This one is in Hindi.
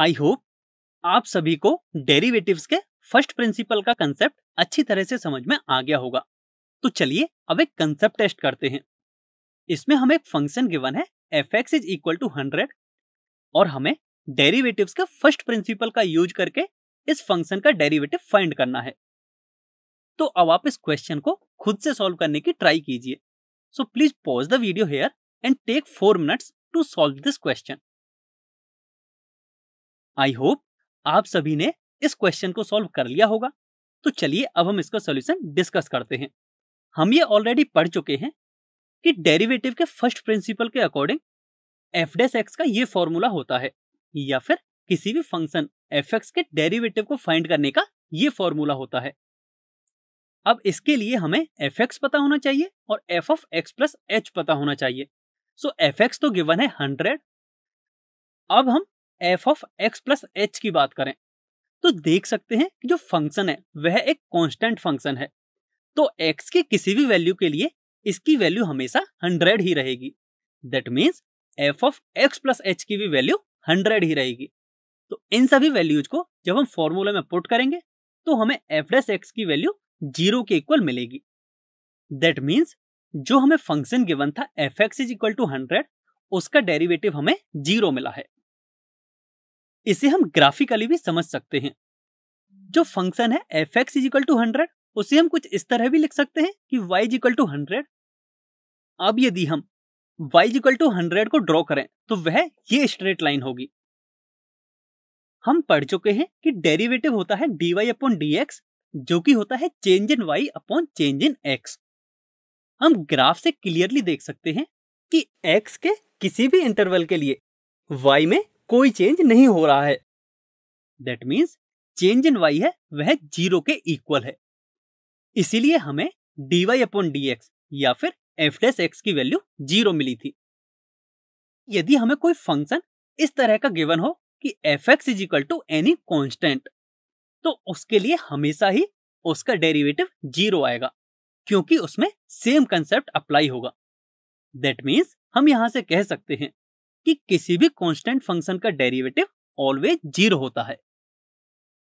आई होप आप सभी को डेरिवेटिव्स के फर्स्ट प्रिंसिपल का कंसेप्ट अच्छी तरह से समझ में आ गया होगा तो चलिए अब एक कंसेप्ट टेस्ट करते हैं इसमें हमें एक फंक्शन गिवन है F X is equal to hundred और हमें डेरिवेटिव्स के फर्स्ट प्रिंसिपल का यूज करके इस फंक्शन का डेरिवेटिव फाइंड करना है तो अब आप इस क्वेश्चन को खुद से सॉल्व करने की ट्राई कीजिए so please pause the video here and take four minutes to solve this question I hope आप सभी ने इस क्वेश्चन को सॉल्व कर लिया होगा तो चलिए अब हम इसका सॉल्यूशन डिस्कस करते हैं हम ये ऑलरेडी पढ़ चुके हैं कि डेरिवेटिव के फर्स्ट प्रिंसिपल के अकॉर्डिंग एफ डेस एक्स का ये फॉर्मूला होता है या फिर किसी भी फंक्शन एफ एक्स के डेरिवेटिव को फाइंड करने का ये फॉर्मूला होता है अब इसके लिए हमें एफ एक्स पता होना चाहिए और F of X plus H पता होना चाहिए सो एफ एक्स तो गिवन है हंड्रेड अब हम F of X plus H की बात करें तो देख सकते हैं कि जो फंक्शन है वह एक कांस्टेंट फंक्शन है तो एक्स के किसी भी वैल्यू के लिए इसकी वैल्यू हमेशा हंड्रेड ही रहेगी that means F of X plus H की भी वैल्यू हंड्रेड ही रहेगी तो इन सभी वैल्यूज को जब हम फॉर्मूले में पुट करेंगे तो हमें एफ डेस एक्स की वैल्यू जीरो के इक्वल मिलेगी दैट मीन्स जो हमें फंक्शन गिवन था F X is equal to hundred उसका डेरिवेटिव हमें जीरो मिला है इसे हम ग्राफिकली भी समझ सकते हैं जो फंक्शन है F X is equal to hundred उसे हम कुछ इस तरह भी लिख सकते हैं कि वाई इजिकल टू हंड्रेड अब यदि हम वाई इजिकल टू हंड्रेड को ड्रॉ करें तो वह ये स्ट्रेट लाइन होगी हम पढ़ चुके हैं कि डेरिवेटिव होता है D Y upon D X जो कि होता है change in Y upon change in X हम ग्राफ से क्लियरली देख सकते हैं कि एक्स के किसी भी इंटरवल के लिए वाई में कोई चेंज नहीं हो रहा है that means change in Y है वह जीरो के इक्वल है इसीलिए हमें D Y upon D X या फिर एफ डेस एक्स की वैल्यू जीरो मिली थी यदि हमें कोई फंक्शन इस तरह का गिवन हो कि F X is equal to any constant तो उसके लिए हमेशा ही उसका डेरिवेटिव जीरो आएगा क्योंकि उसमें सेम कंसेप्ट अप्लाई होगा दैट मीन्स हम यहां से कह सकते हैं कि किसी भी कांस्टेंट फंक्शन का डेरिवेटिव ऑलवेज जीरो होता है